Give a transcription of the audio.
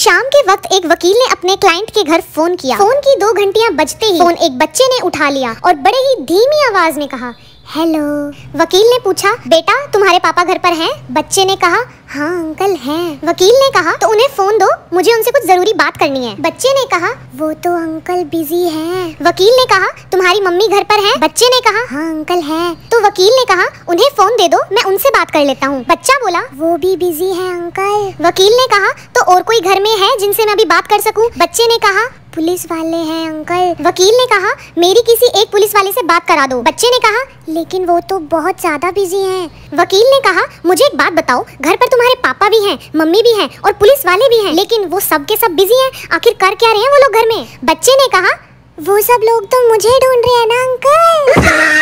शाम के वक्त एक वकील ने अपने क्लाइंट के घर फोन किया फोन की दो घंटियां बजते ही फोन एक बच्चे ने उठा लिया और बड़े ही धीमी आवाज में कहा हेलो वकील ने पूछा बेटा तुम्हारे पापा घर पर हैं बच्चे ने कहा दुश्मन हैं। वकील ने कहा तो उन्हें फोन दो मुझे उनसे कुछ जरूरी बात करनी है बच्चे ने कहा वो तो अंकल बिजी हैं। वकील ने कहा तुम्हारी मम्मी घर पर है बच्चे ने कहा हाँ अंकल है तो वकील ने कहा उन्हें फोन दे दो मैं उनसे बात कर लेता हूँ बच्चा बोला वो भी बिजी है अंकल वकील ने कहा तो और कोई घर में है जिनसे मैं अभी बात कर सकूँ बच्चे ने कहा पुलिस वाले हैं अंकल वकील ने कहा मेरी किसी एक पुलिस वाले से बात करा दो बच्चे ने कहा लेकिन वो तो बहुत ज्यादा बिजी हैं। वकील ने कहा मुझे एक बात बताओ घर पर तुम्हारे पापा भी हैं, मम्मी भी हैं और पुलिस वाले भी हैं, लेकिन वो सब के सब बिजी हैं। आखिर कर क्या रहे हैं वो लोग घर में बच्चे ने कहा वो सब लोग तो मुझे ढूंढ रहे हैं ना अंकल